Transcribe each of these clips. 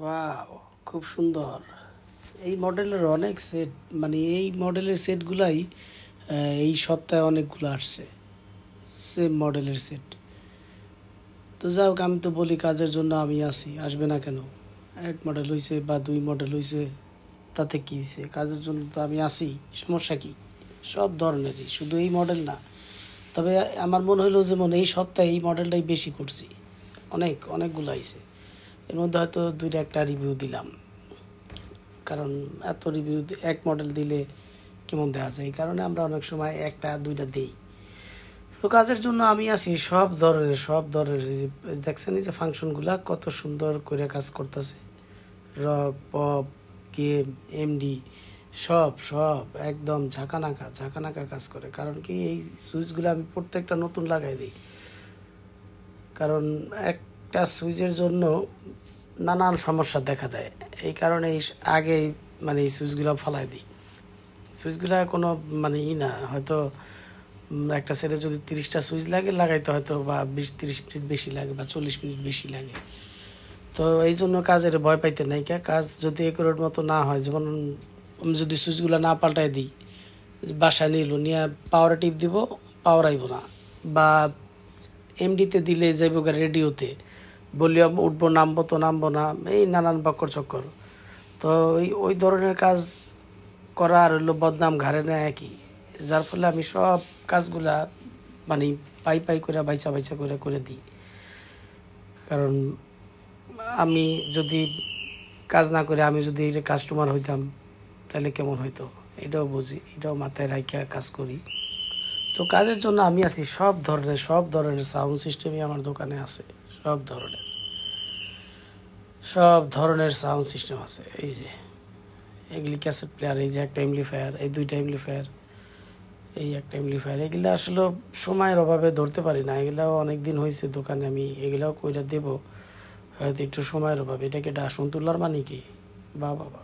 wow খুব সুন্দর এই মডেলের অনেক সেট মানে এই মডেলের সেটগুলাই এই সপ্তাহে অনেকগুলো আসছে সেম মডেলের সেট তো যাই হোক আমি তো বলি কাজের জন্য আমি আসি আসবে না কেন এক মডেল হয়েছে বা দুই মডেল হয়েছে তাতে কী হয়েছে কাজের জন্য তো আমি আসি সমস্যা কী সব ধরনেরই শুধু এই মডেল না তবে আমার মনে হলো যেমন এই সপ্তাহে এই মডেলটাই বেশি করছি অনেক অনেকগুলো আইছে এর মধ্যে হয়তো দুইটা একটা রিভিউ দিলাম কারণ এত রিভিউ এক মডেল দিলে কেমন দেওয়া যায় এই কারণে আমরা অনেক সময় একটা দুইটা দিই তো কাজের জন্য আমি আছি সব ধরনের সব ধরনের দেখছেন এই যে ফাংশনগুলো কত সুন্দর করে কাজ করতেছে রক পপ গেম এমডি সব সব একদম ঝাঁকানাকা ঝাঁকানাকা কাজ করে কারণ কি এই সুইচগুলো আমি প্রত্যেকটা নতুন লাগাই দিই কারণ এক একটা সুইচের জন্য নানান সমস্যা দেখা দেয় এই কারণে আগেই মানে এই সুইচগুলো ফালাই দিই সুইচগুলো কোনো মানে ই না হয়তো একটা সেটে যদি তিরিশটা সুইচ লাগে লাগাইতে হয়তো বা বিশ তিরিশ মিনিট বেশি লাগে বা চল্লিশ মিনিট বেশি লাগে তো এই জন্য কাজের ভয় পাইতে নাই কে কাজ যদি একরের মতো না হয় যেমন আমি যদি সুইচগুলো না পাল্টাই দিই বাসায় নিল নিয়ে পাওয়ার টিপ দিব পাওয়ার আইব না বা এমডিতে দিলে যাইব রেডিওতে বলি উঠবো নামবো তো নামবো না এই নানান বক্কর চক্কর তো ওই ওই ধরনের কাজ করা আর হলো বদনাম ঘাড়ে নেয় একই যার ফলে আমি সব কাজগুলা মানে পাই পাই করে বাইচা বাইচা করে করে দিই কারণ আমি যদি কাজ না করে আমি যদি কাস্টমার হইতাম তাহলে কেমন হইতো এটাও বুঝি এটাও মাথায় রাখিয়া কাজ করি তো কাজের জন্য আমি আছি সব ধরনের সব ধরনের সাউন্ড সিস্টেমই আমার দোকানে আছে সব ধরনের সব ধরনের সাউন্ড সিস্টেম আছে এই যে এগুলি ক্যাসেট প্লেয়ার এই যে একটা এমলিফায়ার এই দুইটা এমলিফায়ার এই একটা এমলিফায়ার এগুলো আসলে সময়ের অভাবে ধরতে পারি না এগুলাও অনেক দিন হয়েছে দোকানে আমি এগুলাও কইরা দেব হয়তো একটু সময়ের অভাবে এটাকে ডাসুন তোলার মানে কি বা বাবা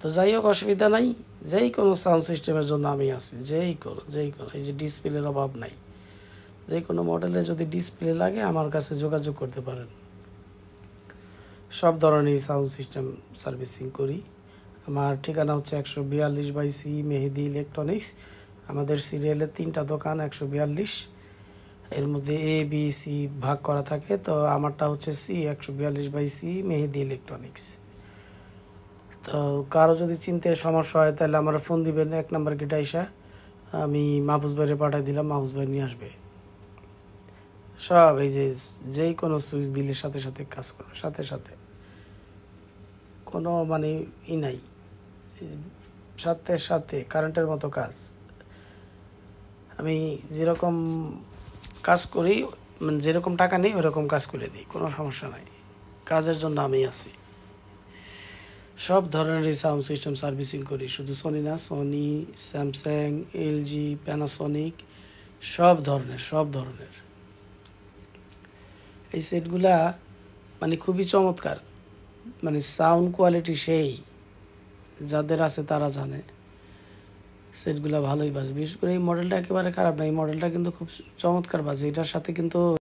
তো যাই হোক অসুবিধা নাই যেই কোনো সাউন্ড সিস্টেমের জন্য আমি আছি যেই কোনো যেই কোনো এই যে ডিসপ্লের অভাব নাই যে কোনো মডেলে যদি ডিসপ্লে লাগে আমার কাছে যোগাযোগ করতে পারেন সব ধরনের সাউন্ড সিস্টেম সার্ভিসিং করি আমার ঠিকানা হচ্ছে একশো বিয়াল্লিশ বাই সি মেহেদি ইলেকট্রনিক্স আমাদের সিরিয়ালের তিনটা দোকান একশো বিয়াল্লিশ এর মধ্যে এ বি সি ভাগ করা থাকে তো আমারটা হচ্ছে সি একশো বিয়াল্লিশ বাই সি মেহেদি ইলেকট্রনিক্স তো কারো যদি চিনতে সমস্যা হয় তাহলে আমার ফোন দিবেন এক নম্বর গেটা আমি মাহবুজ ভাইরে পাঠাই দিলাম মাহবুজ ভাই নিয়ে আসবে সব এই যে যেই কোনো সুইচ দিলে সাথে সাথে কাজ করবে সাথে সাথে কোনো মানে ই নাই সাথে সাথে কারেন্টের মতো কাজ আমি যেরকম কাজ করি মানে যেরকম টাকা নেই ওরকম কাজ করে দিই কোনো সমস্যা নাই কাজের জন্য আমি আছি সব ধরনেরই সাউন্ড সিস্টেম সার্ভিসিং করি শুধু সোনি না সোনি স্যামসাং এলজি প্যানাসনিক সব ধরনের সব ধরনের এই সেটগুলা মানে খুবই চমৎকার মানে সাউন্ড কোয়ালিটি সেই যাদের আছে তারা জানে সেটগুলা ভালোই বাজে বিশেষ করে এই মডেলটা একেবারে খারাপ না এই মডেলটা কিন্তু খুব চমৎকার বাজে এটার সাথে কিন্তু